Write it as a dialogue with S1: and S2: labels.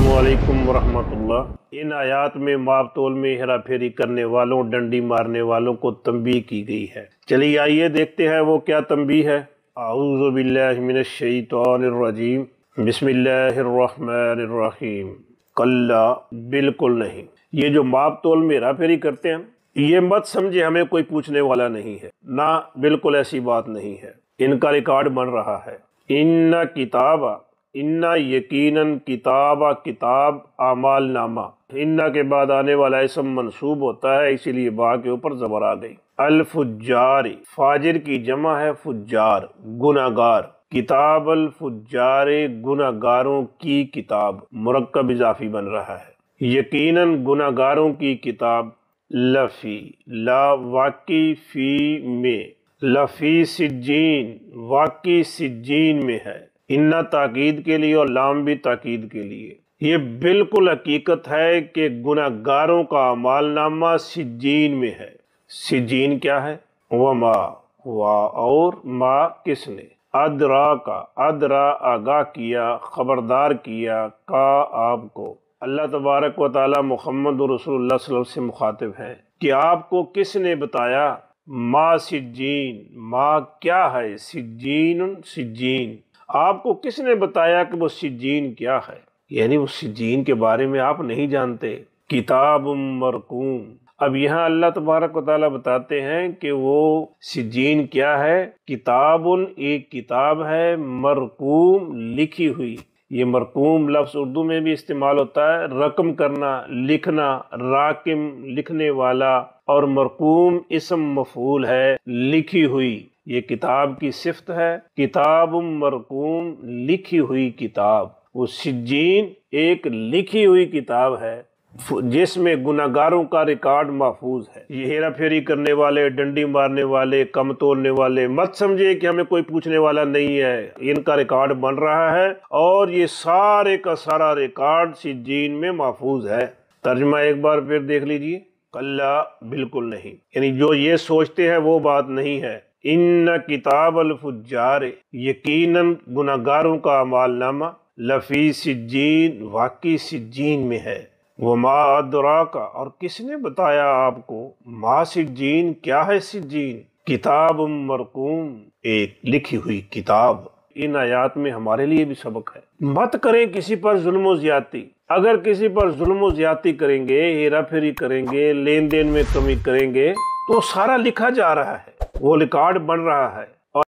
S1: السلام علیکم ورحمت اللہ ان آیات میں ماب تول میں ہیرا پھیری کرنے والوں ڈنڈی مارنے والوں کو تنبیہ کی گئی ہے چلی آئیے دیکھتے ہیں وہ کیا تنبیہ ہے اعوذ باللہ من الشیطان الرجیم بسم اللہ الرحمن الرحیم بالکل نہیں یہ جو ماب میں میں پھیری کرتے ہیں یہ مت سمجھے ہمیں کوئی پوچھنے والا نہیں ہے نہ بالکل ایسی بات نہیں ہے ان کا ریکارڈ بن رہا ہے ان نہ کتاب انا یقیناً کتاب کتاب اعمال نامہ انا کے بعد آنے والا اسم منصوب ہوتا ہے اسی لیے با کے اوپر زبر آ گئی الفجار فاجر کی جمع ہے فجار گناہ گناگار کتاب الفجار گناہ گاروں کی کتاب مرکب اضافی بن رہا ہے یقیناً گناگاروں کی کتاب لفی لا واقعی فی میں لفی سجین واقعی سجین میں ہے ان تاکید کے لیے اور لام بھی تاقید کے لیے یہ بالکل حقیقت ہے کہ گاروں کا نامہ سجین میں ہے سجین کیا ہے و ما کس نے ادرا کا ادرا آگاہ کیا خبردار کیا کا آپ کو اللہ تبارک و تعالی محمد رسول اللہ صلی اللہ علیہ وسلم سے مخاطب ہے کہ آپ کو کس نے بتایا ما سجین ما کیا ہے سجین سجین آپ کو کس نے بتایا کہ وہ سجین کیا ہے یعنی وہ سجین کے بارے میں آپ نہیں جانتے کتاب مرکوم اب یہاں اللہ تبارک و تعالیٰ بتاتے ہیں کہ وہ سجین کیا ہے کتاب ایک کتاب ہے مرکوم لکھی ہوئی یہ مرکوم لفظ اردو میں بھی استعمال ہوتا ہے رقم کرنا لکھنا راکم لکھنے والا اور مرکوم اسم مفعول ہے لکھی ہوئی یہ کتاب کی صفت ہے کتاب مرکوم لکھی ہوئی کتاب وہ سجین ایک لکھی ہوئی کتاب ہے جس میں گاروں کا ریکارڈ محفوظ ہے یہ ہیرا پھیری کرنے والے ڈنڈی مارنے والے کم توڑنے والے مت سمجھے کہ ہمیں کوئی پوچھنے والا نہیں ہے ان کا ریکارڈ بن رہا ہے اور یہ سارے کا سارا ریکارڈ سجین میں محفوظ ہے ترجمہ ایک بار پھر دیکھ لیجیے کلا بالکل نہیں یعنی جو یہ سوچتے ہیں وہ بات نہیں ہے ان کتاب الفجار یقیناً گناہ گاروں کا نامہ لفی سجین واقعی سجین میں ہے وہ ما کا اور کس نے بتایا آپ کو ما سجین کیا ہے سجین کتاب مرکوم ایک لکھی ہوئی کتاب ان آیات میں ہمارے لیے بھی سبق ہے مت کریں کسی پر ظلم و زیادتی اگر کسی پر ظلم و زیادتی کریں گے ہیرا پھیری کریں گے لین دین میں کمی کریں گے تو سارا لکھا جا رہا ہے وہ ریکارڈ بن رہا ہے